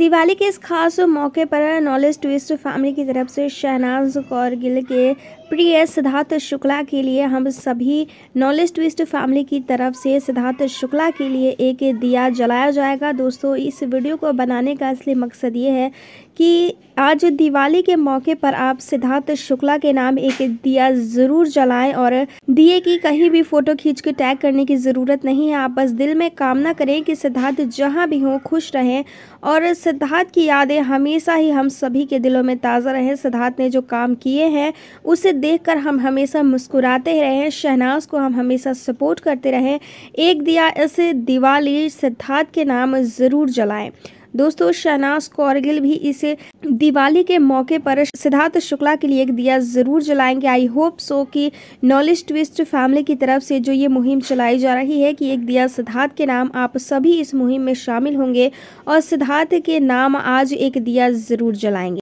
दिवाली के इस खास मौके पर नॉलेज ट्विस्ट फैमिली की तरफ से शहनाज कौर गिल के प्रिय सिद्धार्थ शुक्ला के लिए हम सभी नॉलेज ट्विस्ट फैमिली की तरफ से सिद्धार्थ शुक्ला के लिए एक दिया जलाया जाएगा दोस्तों इस वीडियो को बनाने का असली मकसद ये है कि आज दिवाली के मौके पर आप सिद्धार्थ शुक्ला के नाम एक दिया ज़रूर जलाएं और दिए की कहीं भी फ़ोटो खींच के टैग करने की ज़रूरत नहीं है आप बस दिल में कामना करें कि सिद्धार्थ जहाँ भी हों खुश रहें और सिद्धार्थ की यादें हमेशा ही हम सभी के दिलों में ताज़ा रहें सिद्धार्थ ने जो काम किए हैं उसे देखकर हम हमेशा मुस्कुराते रहें शहनाज को हम हमेशा सपोर्ट करते रहें एक दिया इस दिवाली सिद्धार्थ के नाम ज़रूर जलाएं दोस्तों शहनाज कौरगिल भी इसे दिवाली के मौके पर सिद्धार्थ शुक्ला के लिए एक दिया ज़रूर जलाएंगे आई होप सो कि नॉलेज ट्विस्ट फैमिली की तरफ से जो ये मुहिम चलाई जा रही है कि एक दिया सिद्धार्थ के नाम आप सभी इस मुहिम में शामिल होंगे और सिद्धार्थ के नाम आज एक दिया ज़रूर जलाएंगे